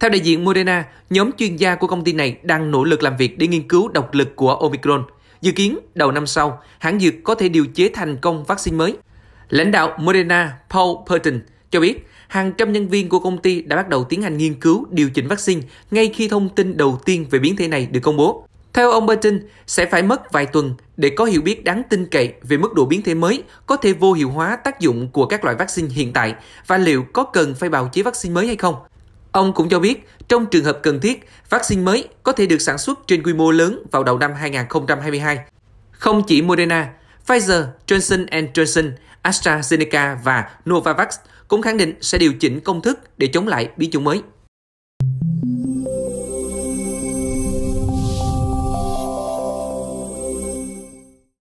Theo đại diện Moderna, nhóm chuyên gia của công ty này đang nỗ lực làm việc để nghiên cứu độc lực của Omicron. Dự kiến đầu năm sau, hãng dược có thể điều chế thành công vaccine mới. Lãnh đạo Moderna Paul Purton cho biết hàng trăm nhân viên của công ty đã bắt đầu tiến hành nghiên cứu điều chỉnh vaccine ngay khi thông tin đầu tiên về biến thể này được công bố. Theo ông Burton, sẽ phải mất vài tuần để có hiểu biết đáng tin cậy về mức độ biến thể mới có thể vô hiệu hóa tác dụng của các loại vaccine hiện tại và liệu có cần phải bào chế vaccine mới hay không. Ông cũng cho biết, trong trường hợp cần thiết, vaccine mới có thể được sản xuất trên quy mô lớn vào đầu năm 2022. Không chỉ Moderna, Pfizer, Johnson Johnson, AstraZeneca và Novavax cũng khẳng định sẽ điều chỉnh công thức để chống lại biến chủng mới.